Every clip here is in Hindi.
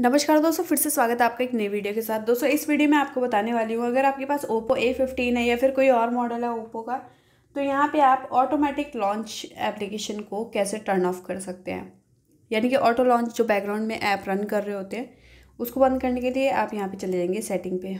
नमस्कार दोस्तों फिर से स्वागत है आपका एक नई वीडियो के साथ दोस्तों इस वीडियो में आपको बताने वाली हूँ अगर आपके पास ओप्पो ए फिफ्टीन है या फिर कोई और मॉडल है ओप्पो का तो यहाँ पे आप ऑटोमेटिक लॉन्च एप्लीकेशन को कैसे टर्न ऑफ कर सकते हैं यानी कि ऑटो लॉन्च जो बैकग्राउंड में ऐप रन कर रहे होते हैं उसको बंद करने के लिए आप यहाँ पर चले जाएंगे सेटिंग पे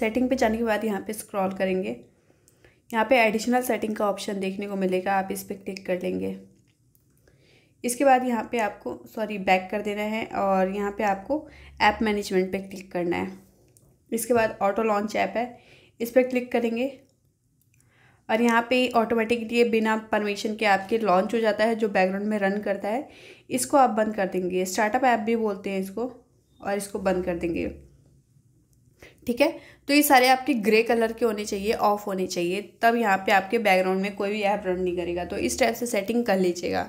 सेटिंग पे जाने के बाद यहाँ पर स्क्रॉल करेंगे यहाँ पर एडिशनल सेटिंग का ऑप्शन देखने को मिलेगा आप इस पर क्लिक कर लेंगे इसके बाद यहाँ पे आपको सॉरी बैक कर देना है और यहाँ पे आपको ऐप मैनेजमेंट पे क्लिक करना है इसके बाद ऑटो लॉन्च ऐप है इस पर क्लिक करेंगे और यहाँ पे ऑटोमेटिकली ये बिना परमिशन के आपके लॉन्च हो जाता है जो बैकग्राउंड में रन करता है इसको आप बंद कर देंगे स्टार्टअप ऐप भी बोलते हैं इसको और इसको बंद कर देंगे ठीक है तो ये सारे आपके ग्रे कलर के होने चाहिए ऑफ होने चाहिए तब यहाँ पे आपके बैकग्राउंड में कोई भी ऐप रन नहीं करेगा तो इस टाइप से सेटिंग कर लीजिएगा